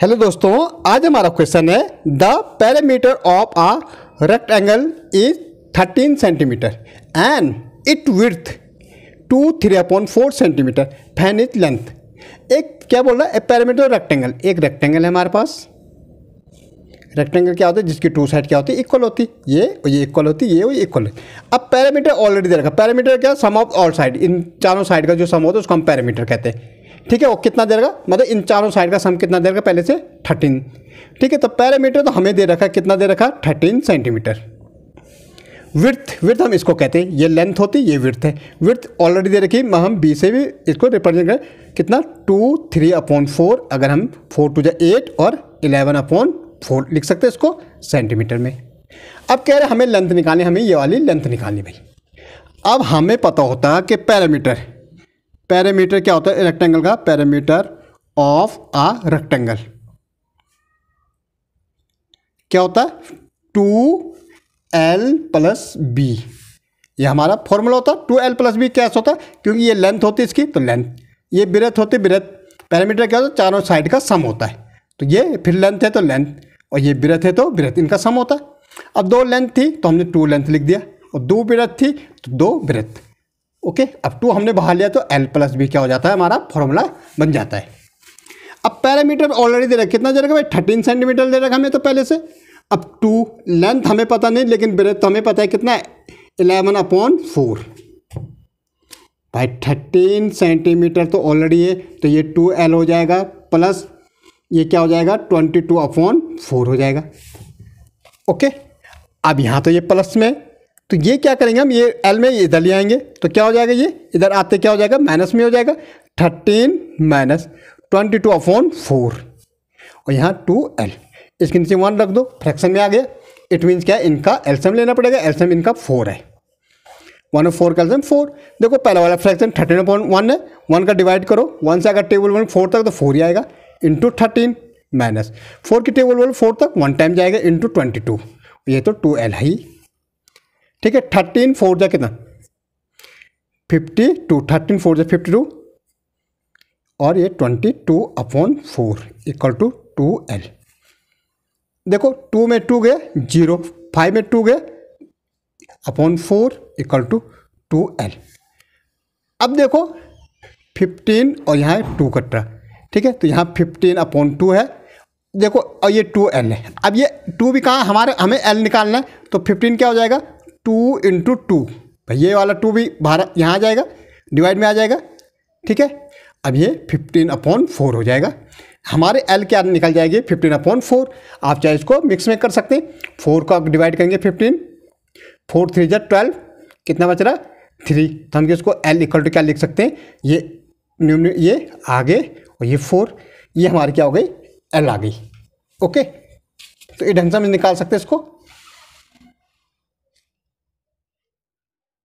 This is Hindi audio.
हेलो दोस्तों आज हमारा क्वेश्चन है the parameter of a rectangle is thirteen centimetre and it width two three upon four centimetre fan is length एक क्या बोल रहा है पैरामीटर रेक्टेंगल एक रेक्टेंगल है हमारे पास रेक्टेंगल क्या होता है जिसकी टू साइड क्या होती है इक्वल होती ये और ये इक्वल होती ये और इक्वल होती अब पैरामीटर ऑलरेडी दे रखा पैरामीटर क्या सम ऑफ ऑल साइड इन चारों साइड का जो सम होता है उसको हम पैरामीटर कहते हैं ठीक है वो कितना देगा मतलब इन चारों साइड का सम कितना देगा पहले से थर्टीन ठीक है तो पैरामीटर तो हमें दे रखा कितना दे रखा थर्टीन सेंटीमीटर विर्थ विर्थ हम इसको कहते हैं ये लेंथ होती ये विर्थ है विर्थ ऑलरेडी दे रखी हम बी से भी इसको रिप्रेजेंट करें कितना टू थ्री अपॉन फोर अगर हम फोर टू जा एट और इलेवन अपॉन फोर लिख सकते हैं इसको सेंटीमीटर में अब कह रहे हमें लेंथ निकालनी हमें ये वाली लेंथ निकालनी भाई अब हमें पता होता कि पैरामीटर पैरामीटर क्या होता है रेक्टेंगल का पैरामीटर ऑफ आ रेक्टेंगल क्या होता है टू एल प्लस बी ये हमारा फॉर्मूला होता है टू एल प्लस बी कैसे होता है क्योंकि ये लेंथ होती है इसकी तो लेंथ ये ब्रेथ होती है ब्रेथ पैरामीटर क्या होता है चारों साइड का सम होता है तो ये फिर लेंथ है तो लेंथ और ये ब्रेथ है तो ब्रेथ इनका सम होता है अब दो लेंथ थी तो हमने टू लेंथ लिख दिया और दो ब्रेथ थी तो दो ब्रेथ ओके अब टू हमने बहा लिया तो एल प्लस बी क्या हो जाता है हमारा फॉर्मूला बन जाता है अब पैरामीटर ऑलरेडी दे रखा कितना दे रखा भाई थर्टीन सेंटीमीटर दे रखा हमें तो पहले से अब टू लेंथ हमें पता नहीं लेकिन ब्रेथ हमें पता है कितना इलेवन अपॉन फोर भाई थर्टीन सेंटीमीटर तो ऑलरेडी है तो ये टू एल हो जाएगा प्लस ये क्या हो जाएगा ट्वेंटी टू अपॉन फोर हो जाएगा ओके अब यहाँ तो ये प्लस में तो ये क्या करेंगे हम ये एल में इधर ले आएंगे तो क्या हो जाएगा ये इधर आते क्या हो जाएगा माइनस में हो जाएगा thirteen minus twenty two upon four और यहाँ टू एल इसके नीचे वन रख दो फ्रैक्शन में आ गया इट मीन्स क्या इनका एल्सम लेना पड़ेगा एल्सम इनका फोर है वन ऑफ फोर का एल्सम फोर देखो पहला वाला फ्रैक्शन थर्टीन अपॉन वन है वन का डिवाइड करो वन से अगर टेबल वन फोर तक तो फोर ही आएगा इंटू थर्टीन माइनस फोर की टेबल वन फोर तक वन टाइम जाएगा इंटू ट्वेंटी टू ये तो टू एल है ही ठीक है थर्टीन फोर जा कितना फिफ्टी टू थर्टीन फोर जा फिफ्टी टू और ये twenty two upon four equal to two L देखो टू में टू गए जीरो फाइव में टू गए upon four equal to two L अब देखो फिफ्टीन और यहाँ टू कट रहा ठीक है तो यहाँ फिफ्टीन अपॉन टू है देखो और ये टू एल है अब ये टू भी कहाँ हमारे हमें एल निकालना है तो फिफ्टीन क्या हो जाएगा टू इंटू टू ये वाला टू भी बाहर यहाँ आ जाएगा डिवाइड में आ जाएगा ठीक है अब ये फिफ्टीन अपॉन फोर हो जाएगा हमारे एल क्या निकल जाएगी फिफ्टीन अपॉन फोर आप चाहे इसको मिक्स में कर सकते हैं फोर को आप डिवाइड करेंगे फिफ्टीन फोर थ्री जै ट्वेल्व कितना बच रहा थ्री तो हम इसको एल इक्वल टू क्या लिख सकते हैं ये न्यू ये आगे और ये फोर ये हमारी क्या हो गई एल आ गई ओके तो ये ढंग से हम निकाल सकते हैं इसको